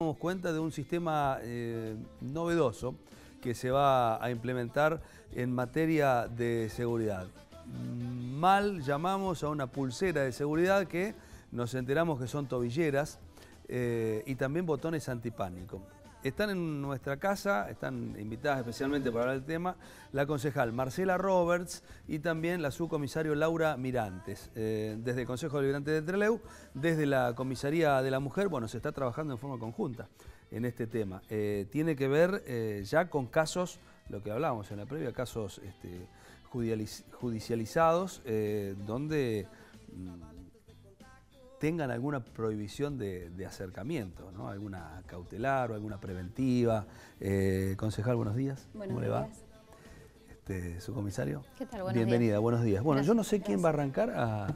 damos cuenta de un sistema eh, novedoso que se va a implementar en materia de seguridad. Mal llamamos a una pulsera de seguridad que nos enteramos que son tobilleras eh, y también botones antipánico están en nuestra casa, están invitadas especialmente para hablar del tema, la concejal Marcela Roberts y también la subcomisario Laura Mirantes, eh, desde el Consejo Deliberante de Treleu, desde la Comisaría de la Mujer, bueno, se está trabajando en forma conjunta en este tema. Eh, tiene que ver eh, ya con casos, lo que hablábamos en la previa, casos este, judicializados, donde mm, tengan alguna prohibición de, acercamiento, ¿no? alguna cautelar o alguna preventiva. Eh, concejal, buenos días. ¿Cómo le va? Este, su comisario. ¿Qué tal? Buenos Bienvenida, buenos días. Bueno, yo no sé quién va a arrancar a,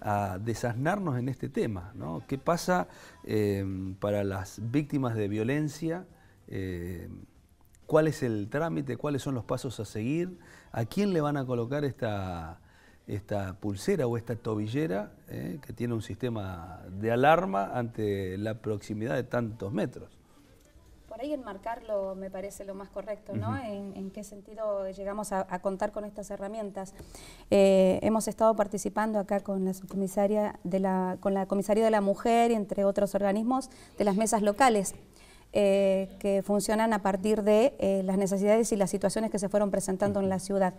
a, desasnarnos en este tema. ¿no? ¿Qué pasa eh, para las víctimas de violencia? Eh, ¿Cuál es el trámite? ¿Cuáles son los pasos a seguir? ¿A quién le van a colocar esta esta pulsera o esta tobillera eh, que tiene un sistema de alarma ante la proximidad de tantos metros. Por ahí enmarcarlo me parece lo más correcto, ¿no? en, qué sentido llegamos a, contar con estas herramientas. Eh, hemos estado participando acá con la subcomisaria de la, con la comisaría de la mujer y entre otros organismos de las mesas locales. Eh, que funcionan a partir de las necesidades y las situaciones que se fueron presentando en la ciudad.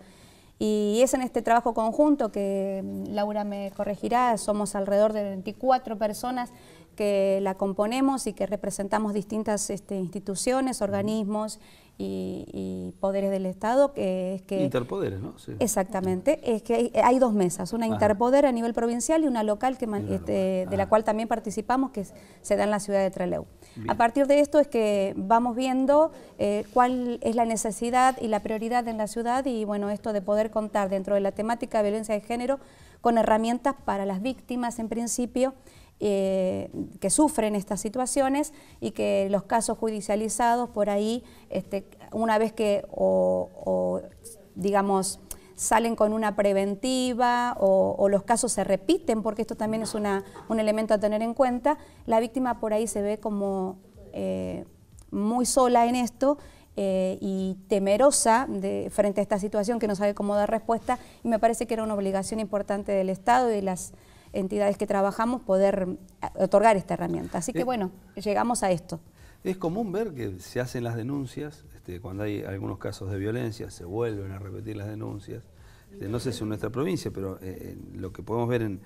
Y es en este trabajo conjunto que mm, Laura me corregirá, somos alrededor de 24 personas que la componemos y que representamos distintas este, instituciones, organismos y, poderes del Estado, que es que... Interpoderes, ¿no? Exactamente, es que hay, dos mesas, una interpoder a nivel provincial y una local, que este, de la ah. cual también participamos, que se da en la ciudad de Trelew. A partir de esto es que vamos viendo eh, cuál es la necesidad y la prioridad en la ciudad y bueno, esto de poder contar dentro de la temática de violencia de género con herramientas para las víctimas en principio eh, que sufren estas situaciones y que los casos judicializados por ahí, este, una vez que o, digamos salen con una preventiva o, los casos se repiten, porque esto también es una, un elemento a tener en cuenta, la víctima por ahí se ve como eh, muy sola en esto eh, y temerosa de, frente a esta situación que no sabe cómo dar respuesta y me parece que era una obligación importante del Estado y de las entidades que trabajamos poder eh, otorgar esta herramienta. Así que eh, bueno, llegamos a esto. Es común ver que se hacen las denuncias, este, cuando hay algunos casos de violencia se vuelven a repetir las denuncias. Este, no sé si en nuestra provincia, pero eh, lo que podemos ver en,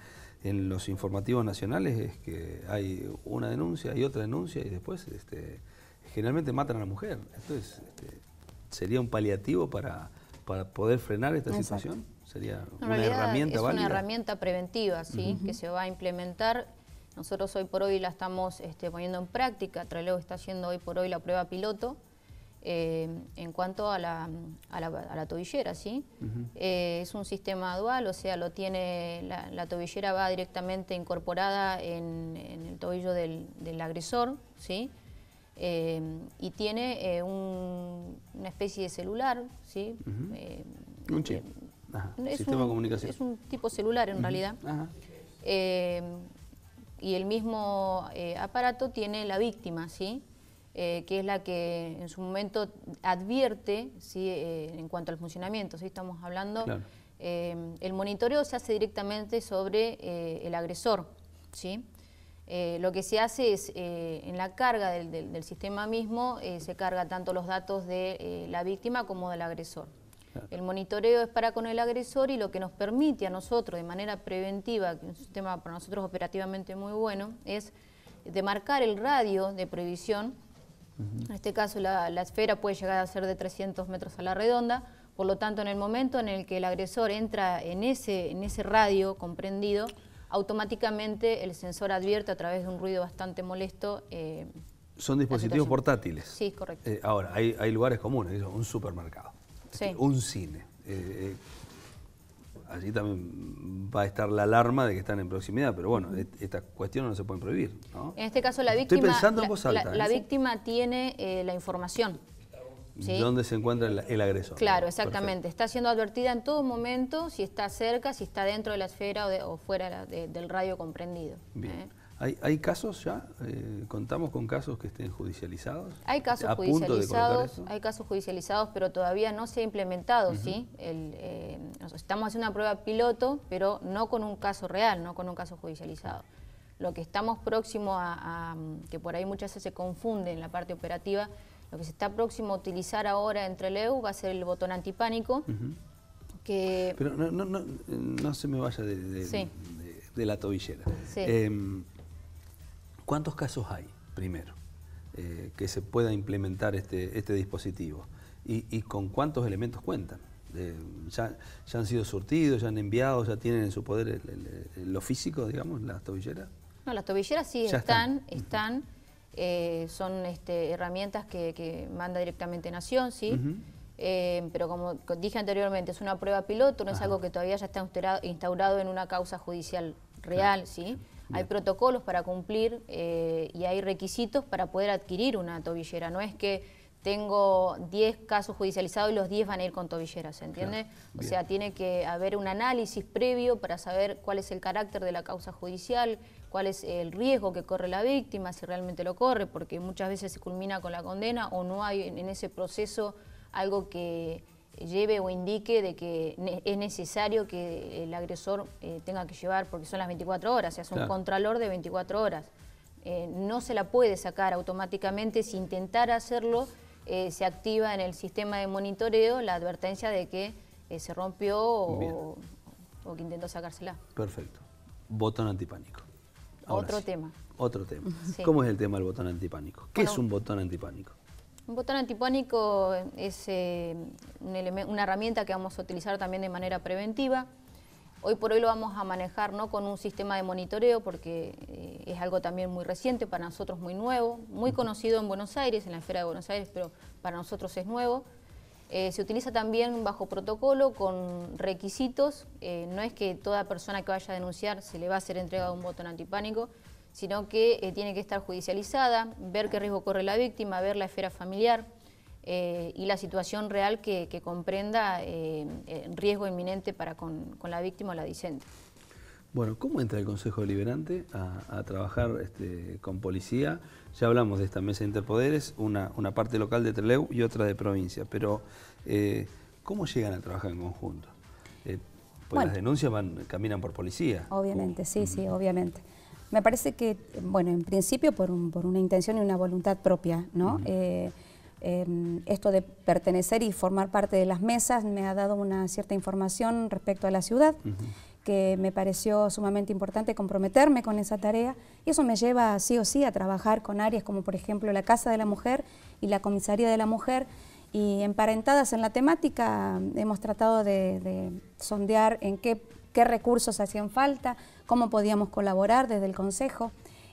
los informativos nacionales es que hay una denuncia y otra denuncia y después este, generalmente matan a la mujer. Entonces este, sería un paliativo para, poder frenar esta situación sería una herramienta es una herramienta preventiva, ¿sí? Que se va a implementar. Nosotros hoy por hoy la estamos este, poniendo en práctica. Trelew está haciendo hoy por hoy la prueba piloto eh, en cuanto a la, a la, a la tobillera, ¿sí? Eh, es un sistema dual, o sea, lo tiene la, la tobillera va directamente incorporada en, el tobillo del, agresor, ¿sí? Eh, y tiene una especie de celular, ¿sí? un chip es un, tipo celular en realidad. Eh, y el mismo eh, aparato tiene la víctima, ¿sí? Eh, que es la que en su momento advierte ¿sí? en cuanto al funcionamiento. Estamos hablando, el monitoreo se hace directamente sobre el agresor. ¿sí? lo que se hace es, en la carga del, del sistema mismo, se carga tanto los datos de la víctima como del agresor. El monitoreo es para con el agresor y lo que nos permite a nosotros de manera preventiva, que es un sistema para nosotros operativamente muy bueno, es demarcar el radio de prohibición. En este caso la, esfera puede llegar a ser de 300 metros a la redonda, por lo tanto en el momento en el que el agresor entra en ese, en ese radio comprendido, automáticamente el sensor advierte a través de un ruido bastante molesto. Eh, Son dispositivos portátiles. Sí, correcto. Eh, ahora, hay, hay lugares comunes, un supermercado un cine. Eh, eh, allí también va a estar la alarma de que están en proximidad, pero bueno, e-, estas cuestiones no se pueden prohibir. En este caso la ¿eh? víctima, tiene la información. ¿Dónde se encuentra el, agresor? Claro, exactamente. Está siendo advertida en todo momento si está cerca, si está dentro de la esfera o, fuera del radio comprendido. Bien. ¿Hay, casos ya? Eh, ¿Contamos con casos que estén judicializados? Hay casos judicializados, hay casos judicializados, pero todavía no se ha implementado, ¿sí? Eh, estamos haciendo una prueba piloto, pero no con un caso real, no con un caso judicializado. Lo que estamos próximo a, que por ahí muchas veces se confunde en la parte operativa, lo que se está próximo a utilizar ahora entre el EU va a ser el botón antipánico, Pero no, se me vaya de, la tobillera. Em, ¿Cuántos casos hay, primero, eh, que se pueda implementar este, este dispositivo? Y, con cuántos elementos cuentan? Eh, ya, ya, han sido surtidos, ya han enviado, ya tienen en su poder lo físico, digamos, las tobilleras? No, las tobilleras sí están, están, eh, son este, herramientas que, manda directamente Nación, sí. pero como dije anteriormente, es una prueba piloto, no es algo que todavía ya está instaurado en una causa judicial real, ¿sí? Hay protocolos para cumplir eh, y hay requisitos para poder adquirir una tobillera. No es que tengo 10 casos judicializados y los 10 van a ir con tobilleras, ¿se entiende? o sea, tiene que haber un análisis previo para saber cuál es el carácter de la causa judicial, cuál es el riesgo que corre la víctima, si realmente lo corre, porque muchas veces se culmina con la condena o no hay en ese proceso algo que lleve o indique de que es necesario que el agresor eh, tenga que llevar, porque son las 24 horas, o sea, es un contralor de 24 horas. Eh, no se la puede sacar automáticamente, si intentara hacerlo, eh, se activa en el sistema de monitoreo la advertencia de que se rompió o, que intentó sacársela. Perfecto. Botón antipánico. Otro tema. Otro tema. ¿Cómo es el tema del botón antipánico? ¿Qué es un botón antipánico? Un botón antipánico es eh, una herramienta que vamos a utilizar también de manera preventiva. Hoy por hoy lo vamos a manejar ¿no? con un sistema de monitoreo porque eh, es algo también muy reciente, para nosotros muy nuevo, muy conocido en Buenos Aires, en la esfera de Buenos Aires, pero para nosotros es nuevo. Eh, se utiliza también bajo protocolo con requisitos. no es que toda persona que vaya a denunciar se le va a ser entregado un botón antipánico, sino que eh, tiene que estar judicializada, ver qué riesgo corre la víctima, ver la esfera familiar eh, y la situación real que, comprenda eh, riesgo inminente para con, la víctima o la disente. Bueno, ¿cómo entra el Consejo Deliberante a, trabajar este, con policía? Ya hablamos de esta mesa de interpoderes, una, parte local de Treleu y otra de provincia, pero ¿cómo llegan a trabajar en conjunto? Pues las denuncias van, caminan por policía. Obviamente, sí, uh, sí, obviamente. Me parece que, bueno, en principio por, una intención y una voluntad propia, ¿no? Eh, em, esto de pertenecer y formar parte de las mesas me ha dado una cierta información respecto a la ciudad. que me pareció sumamente importante comprometerme con esa tarea y eso me lleva sí o sí a trabajar con áreas como por ejemplo la Casa de la Mujer y la Comisaría de la Mujer y emparentadas en la temática hemos tratado de, de sondear en qué qué recursos hacían falta, cómo podíamos colaborar desde el Consejo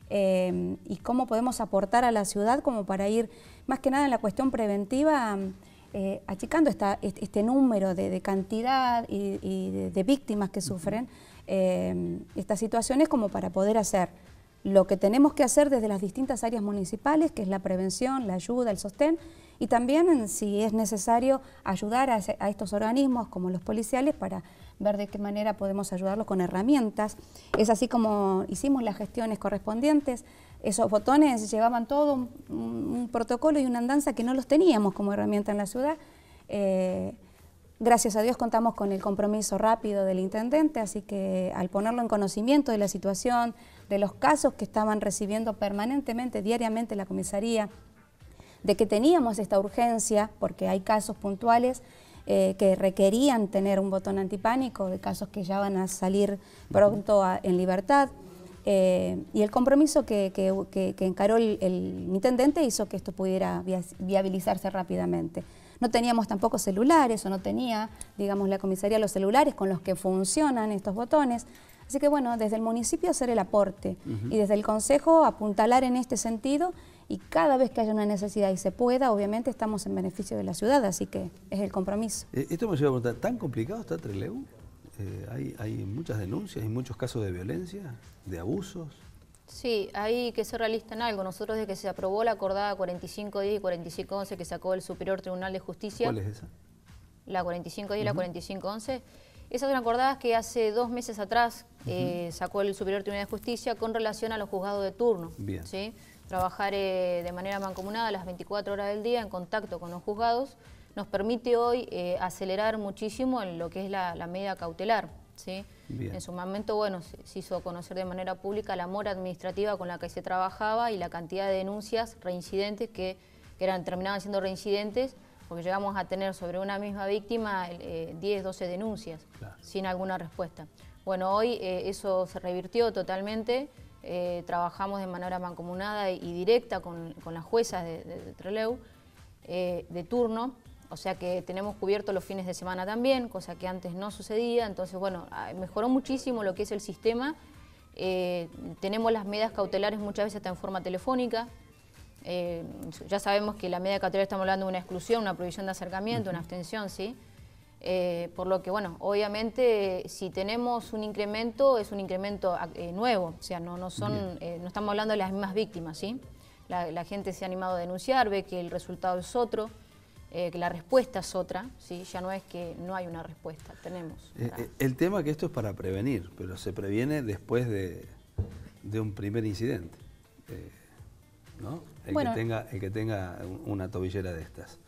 eh, y cómo podemos aportar a la ciudad como para ir, más que nada en la cuestión preventiva, eh, achicando este, número de, cantidad y, de, víctimas que sufren eh, estas situaciones como para poder hacer lo que tenemos que hacer desde las distintas áreas municipales, que es la prevención, la ayuda, el sostén, y también si es necesario ayudar a estos organismos como los policiales para ver de qué manera podemos ayudarlos con herramientas. Es así como hicimos las gestiones correspondientes. Esos botones llevaban todo un, protocolo y una andanza que no los teníamos como herramienta en la ciudad. Eh, gracias a Dios contamos con el compromiso rápido del intendente, así que al ponerlo en conocimiento de la situación, de los casos que estaban recibiendo permanentemente, diariamente la comisaría, de que teníamos esta urgencia, porque hay casos puntuales, eh, que requerían tener un botón antipánico, de casos que ya van a salir pronto en libertad. Eh, y el compromiso que, que, que encaró el, intendente hizo que esto pudiera viabilizarse rápidamente. No teníamos tampoco celulares o no tenía, digamos, la comisaría los celulares con los que funcionan estos botones. Así que bueno, desde el municipio hacer el aporte y desde el consejo apuntalar en este sentido y cada vez que haya una necesidad y se pueda, obviamente estamos en beneficio de la ciudad, así que es el compromiso. Eh, esto me lleva a preguntar, ¿tan complicado está Trelew? Eh, hay, muchas denuncias, y muchos casos de violencia, de abusos. Sí, hay que ser realista en algo. Nosotros desde que se aprobó la acordada 4510 y 4511 que sacó el Superior Tribunal de Justicia... ¿Cuál es esa? La 4510 y la 45 la 4511. Esas son acordadas que hace dos meses atrás eh, sacó el Superior Tribunal de Justicia con relación a los juzgados de turno. Bien. ¿sí? trabajar eh, de manera mancomunada las 24 horas del día en contacto con los juzgados, nos permite hoy eh, acelerar muchísimo en lo que es la, medida cautelar. En su momento, bueno, se, hizo conocer de manera pública la mora administrativa con la que se trabajaba y la cantidad de denuncias reincidentes que, eran, terminaban siendo reincidentes, porque llegamos a tener sobre una misma víctima 10, 12 eh, denuncias sin alguna respuesta. Bueno, hoy eso se revirtió totalmente eh, trabajamos de manera mancomunada y directa con, las juezas de, Treleu eh, de turno, o sea que tenemos cubierto los fines de semana también, cosa que antes no sucedía, entonces bueno, ah, mejoró muchísimo lo que es el sistema, eh, tenemos las medidas cautelares muchas veces hasta en forma telefónica, ya sabemos que la medida cautelar estamos hablando de una exclusión, una prohibición de acercamiento, una abstención, ¿sí? Eh, por lo que, bueno, obviamente si tenemos un incremento, es un incremento ah, eh, nuevo, o sea, no, no, son, eh, no estamos hablando de las mismas víctimas, ¿sí? La, gente se ha animado a denunciar, ve que el resultado es otro, que la respuesta es otra, ¿sí? Ya no es que no hay una respuesta, tenemos. el tema que esto es para prevenir, pero se previene después de, un primer incidente, ¿no? El, que tenga, el que tenga una tobillera de estas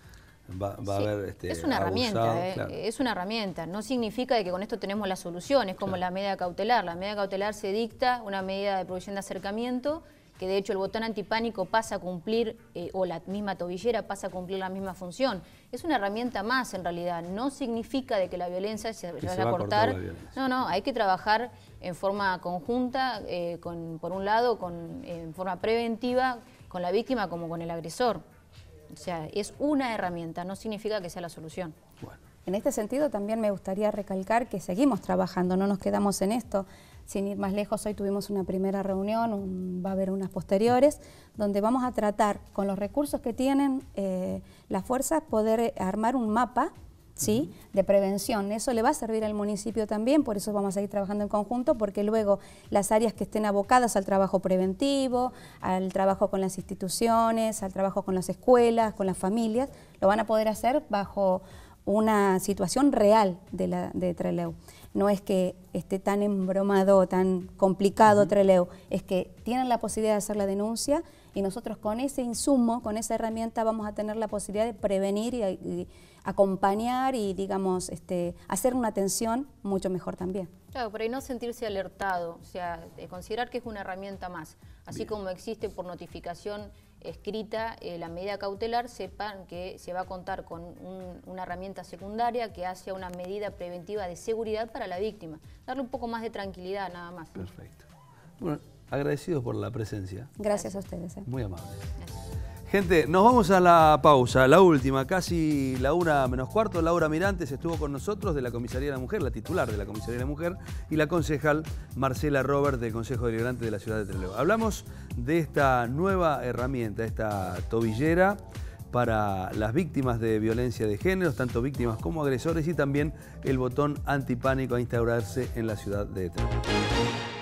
a este, es una herramienta eh, es una herramienta no significa que con esto tenemos la solución es como la medida cautelar la medida cautelar se dicta una medida de provisión de acercamiento que de hecho el botón antipánico pasa a cumplir eh, o la misma tobillera pasa a cumplir la misma función es una herramienta más en realidad no significa de que la violencia se, vaya a cortar, no no hay que trabajar en forma conjunta eh, por un lado con en forma preventiva con la víctima como con el agresor o sea, es una herramienta, no significa que sea la solución. En este sentido también me gustaría recalcar que seguimos trabajando, no nos quedamos en esto. Sin ir más lejos, hoy tuvimos una primera reunión, va a haber unas posteriores, donde vamos a tratar con los recursos que tienen eh, las fuerzas poder armar un mapa ¿sí? de prevención. Eso le va a servir al municipio también, por eso vamos a ir trabajando en conjunto, porque luego las áreas que estén abocadas al trabajo preventivo, al trabajo con las instituciones, al trabajo con las escuelas, con las familias, lo van a poder hacer bajo una situación real de, la, Treleu. No es que esté tan embromado, tan complicado es que tienen la posibilidad de hacer la denuncia y nosotros con ese insumo, con esa herramienta, vamos a tener la posibilidad de prevenir y, acompañar y, digamos, este, hacer una atención mucho mejor también. Claro, pero no sentirse alertado, o sea, considerar que es una herramienta más. Así como existe por notificación escrita eh, la medida cautelar, sepan que se va a contar con una herramienta secundaria que hace una medida preventiva de seguridad para la víctima. Darle un poco más de tranquilidad nada más. Perfecto. Bueno, agradecidos por la presencia. Gracias a ustedes. Eh. Muy amables. Gente, nos vamos a la pausa, la última, casi la una menos cuarto. Laura Mirantes estuvo con nosotros de la Comisaría de la Mujer, la titular de la Comisaría de la Mujer, y la concejal Marcela Robert del Consejo Deliberante de la Ciudad de Trelew. Hablamos de esta nueva herramienta, esta tobillera para las víctimas de violencia de género, tanto víctimas como agresores, y también el botón antipánico a instaurarse en la ciudad de Trelew.